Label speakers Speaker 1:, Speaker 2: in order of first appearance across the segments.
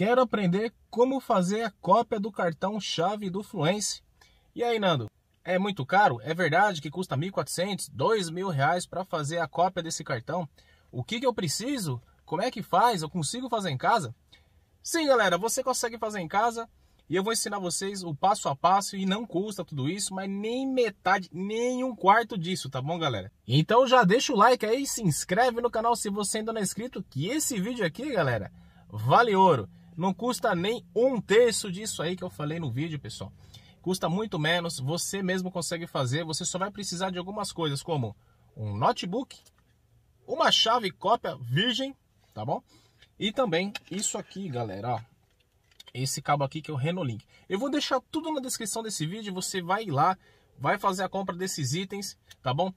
Speaker 1: Quero aprender como fazer a cópia do cartão chave do Fluence. E aí, Nando? É muito caro? É verdade que custa 1.400, 2.000 reais para fazer a cópia desse cartão? O que, que eu preciso? Como é que faz? Eu consigo fazer em casa? Sim, galera, você consegue fazer em casa e eu vou ensinar vocês o passo a passo e não custa tudo isso, mas nem metade, nem um quarto disso, tá bom, galera? Então já deixa o like aí, se inscreve no canal se você ainda não é inscrito, que esse vídeo aqui, galera, vale ouro. Não custa nem um terço disso aí que eu falei no vídeo, pessoal. Custa muito menos, você mesmo consegue fazer, você só vai precisar de algumas coisas, como um notebook, uma chave cópia virgem, tá bom? E também isso aqui, galera, ó, esse cabo aqui que é o Renolink. Eu vou deixar tudo na descrição desse vídeo, você vai lá, vai fazer a compra desses itens, tá bom?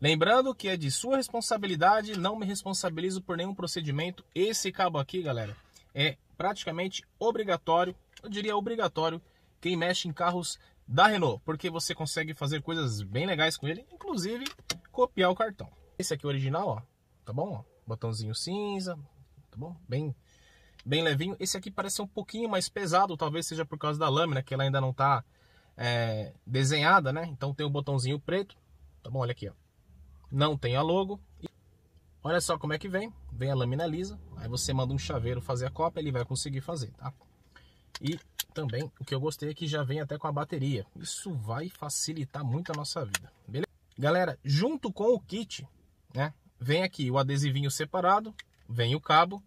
Speaker 1: Lembrando que é de sua responsabilidade, não me responsabilizo por nenhum procedimento. Esse cabo aqui, galera, é praticamente obrigatório, eu diria obrigatório, quem mexe em carros da Renault, porque você consegue fazer coisas bem legais com ele, inclusive copiar o cartão. Esse aqui é o original, ó, tá bom? Ó, botãozinho cinza, tá bom? Bem, bem levinho. Esse aqui parece um pouquinho mais pesado, talvez seja por causa da lâmina, que ela ainda não tá é, desenhada, né? Então tem o um botãozinho preto, tá bom? Olha aqui, ó. Não tem a logo, Olha só como é que vem. Vem a lâmina lisa, aí você manda um chaveiro fazer a cópia, ele vai conseguir fazer, tá? E também o que eu gostei é que já vem até com a bateria. Isso vai facilitar muito a nossa vida, beleza? Galera, junto com o kit, né? Vem aqui o adesivinho separado, vem o cabo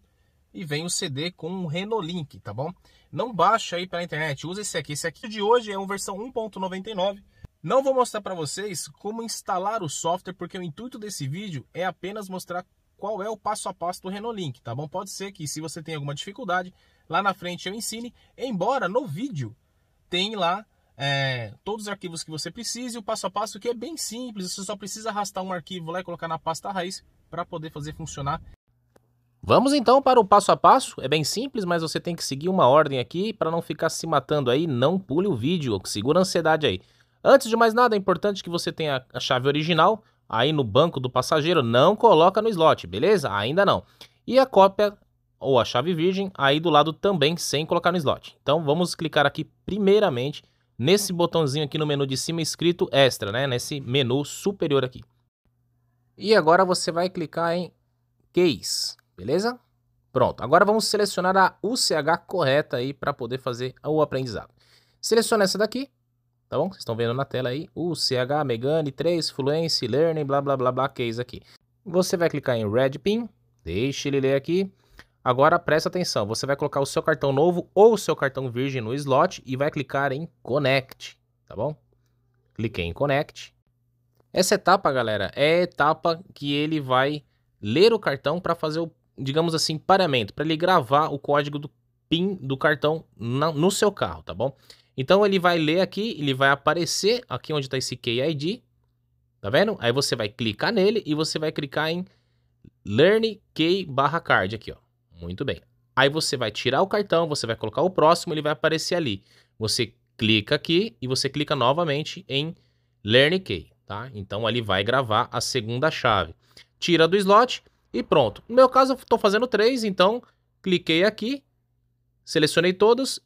Speaker 1: e vem o CD com Renault Renolink, tá bom? Não baixa aí pela internet, usa esse aqui. Esse aqui de hoje é uma versão 1.99 não vou mostrar para vocês como instalar o software, porque o intuito desse vídeo é apenas mostrar qual é o passo a passo do Renault Link, tá bom? Pode ser que se você tem alguma dificuldade, lá na frente eu ensine, embora no vídeo tem lá é, todos os arquivos que você precisa e o passo a passo que é bem simples, você só precisa arrastar um arquivo lá e colocar na pasta raiz para poder fazer funcionar. Vamos então para o passo a passo, é bem simples, mas você tem que seguir uma ordem aqui para não ficar se matando aí, não pule o vídeo, segura a ansiedade aí. Antes de mais nada, é importante que você tenha a chave original aí no banco do passageiro, não coloca no slot, beleza? Ainda não. E a cópia ou a chave virgem aí do lado também sem colocar no slot. Então vamos clicar aqui primeiramente nesse botãozinho aqui no menu de cima escrito extra, né? Nesse menu superior aqui. E agora você vai clicar em case, beleza? Pronto, agora vamos selecionar a UCH correta aí para poder fazer o aprendizado. Seleciona essa daqui, tá bom? Vocês estão vendo na tela aí o CH Megane 3 fluency Learning blá blá blá blá case aqui. Você vai clicar em Red Pin, deixa ele ler aqui. Agora presta atenção, você vai colocar o seu cartão novo ou o seu cartão virgem no slot e vai clicar em Connect, tá bom? Cliquei em Connect. Essa etapa, galera, é a etapa que ele vai ler o cartão para fazer o, digamos assim, paramento, para ele gravar o código do PIN do cartão na, no seu carro, tá bom? Então ele vai ler aqui, ele vai aparecer aqui onde está esse Key ID, tá vendo? Aí você vai clicar nele e você vai clicar em Learn Key barra card aqui, ó. Muito bem. Aí você vai tirar o cartão, você vai colocar o próximo, ele vai aparecer ali. Você clica aqui e você clica novamente em Learn Key, tá? Então ali vai gravar a segunda chave. Tira do slot e pronto. No meu caso eu estou fazendo três, então cliquei aqui, selecionei todos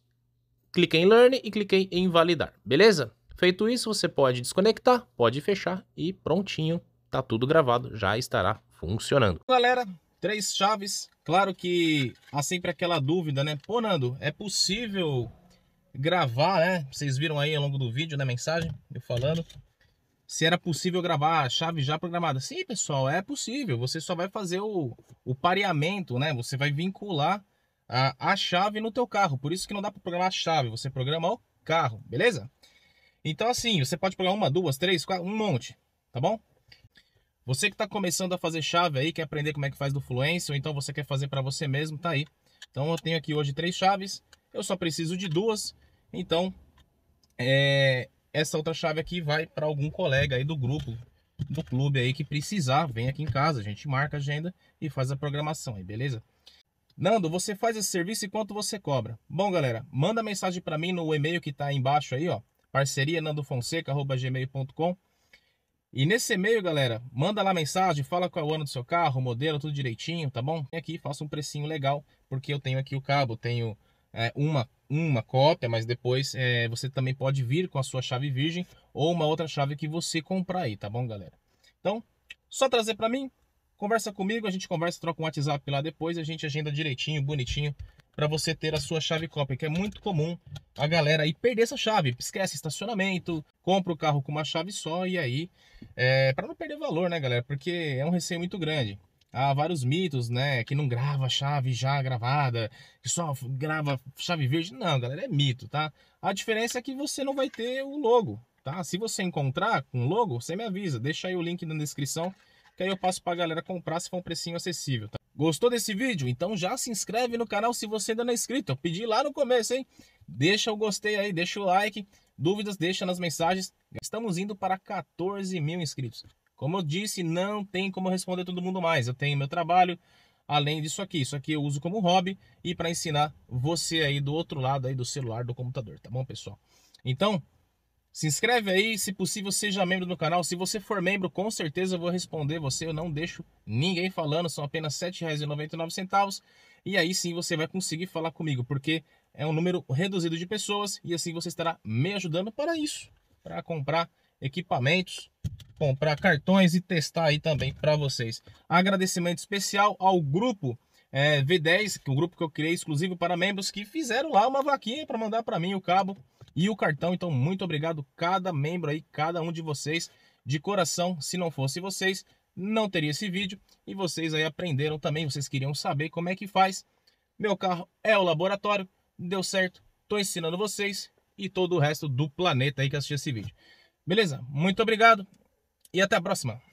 Speaker 1: cliquei em Learn e cliquei em Validar, beleza? Feito isso, você pode desconectar, pode fechar e prontinho, tá tudo gravado, já estará funcionando. Galera, três chaves, claro que há sempre aquela dúvida, né? Pô, Nando, é possível gravar, né? Vocês viram aí ao longo do vídeo, na né, mensagem, eu falando se era possível gravar a chave já programada. Sim, pessoal, é possível. Você só vai fazer o, o pareamento, né? Você vai vincular a, a chave no teu carro. Por isso que não dá para programar a chave, você programa o carro, beleza? Então assim, você pode programar uma, duas, três, quatro, um monte, tá bom? Você que está começando a fazer chave aí, quer aprender como é que faz do Fluence, ou então você quer fazer para você mesmo, tá aí. Então eu tenho aqui hoje três chaves, eu só preciso de duas, então é, essa outra chave aqui vai para algum colega aí do grupo, do clube aí que precisar, vem aqui em casa, a gente marca a agenda e faz a programação aí, beleza? Nando, você faz esse serviço e quanto você cobra? Bom, galera, manda mensagem para mim no e-mail que está embaixo aí, ó, parceria nandofonseca@gmail.com. E nesse e-mail, galera, manda lá mensagem, fala qual é o ano do seu carro, modelo, tudo direitinho, tá bom? Vem aqui faça um precinho legal, porque eu tenho aqui o cabo, tenho é, uma uma cópia, mas depois é, você também pode vir com a sua chave virgem ou uma outra chave que você comprar aí, tá bom, galera? Então, só trazer para mim, Conversa comigo, a gente conversa, troca um WhatsApp lá depois, a gente agenda direitinho, bonitinho, para você ter a sua chave cópia, que é muito comum a galera aí perder essa chave. Esquece estacionamento, compra o carro com uma chave só e aí, é, para não perder valor, né, galera? Porque é um receio muito grande. Há vários mitos, né? Que não grava chave já gravada, que só grava chave verde. Não, galera, é mito, tá? A diferença é que você não vai ter o logo, tá? Se você encontrar com um logo, você me avisa. Deixa aí o link na descrição que aí eu passo pra galera comprar se for um precinho acessível, tá? Gostou desse vídeo? Então já se inscreve no canal se você ainda não é inscrito. Eu pedi lá no começo, hein? Deixa o gostei aí, deixa o like. Dúvidas, deixa nas mensagens. Estamos indo para 14 mil inscritos. Como eu disse, não tem como responder todo mundo mais. Eu tenho meu trabalho, além disso aqui. Isso aqui eu uso como hobby e para ensinar você aí do outro lado aí do celular, do computador, tá bom, pessoal? Então, se inscreve aí, se possível, seja membro do canal. Se você for membro, com certeza eu vou responder você. Eu não deixo ninguém falando, são apenas R$ 7,99. E aí sim você vai conseguir falar comigo, porque é um número reduzido de pessoas e assim você estará me ajudando para isso, para comprar equipamentos, comprar cartões e testar aí também para vocês. Agradecimento especial ao grupo é, eh, V10, que é um grupo que eu criei exclusivo para membros que fizeram lá uma vaquinha para mandar para mim o cabo e o cartão. Então, muito obrigado cada membro aí, cada um de vocês. De coração, se não fosse vocês, não teria esse vídeo. E vocês aí aprenderam também, vocês queriam saber como é que faz. Meu carro é o laboratório, deu certo, estou ensinando vocês e todo o resto do planeta aí que assistiu esse vídeo. Beleza? Muito obrigado e até a próxima!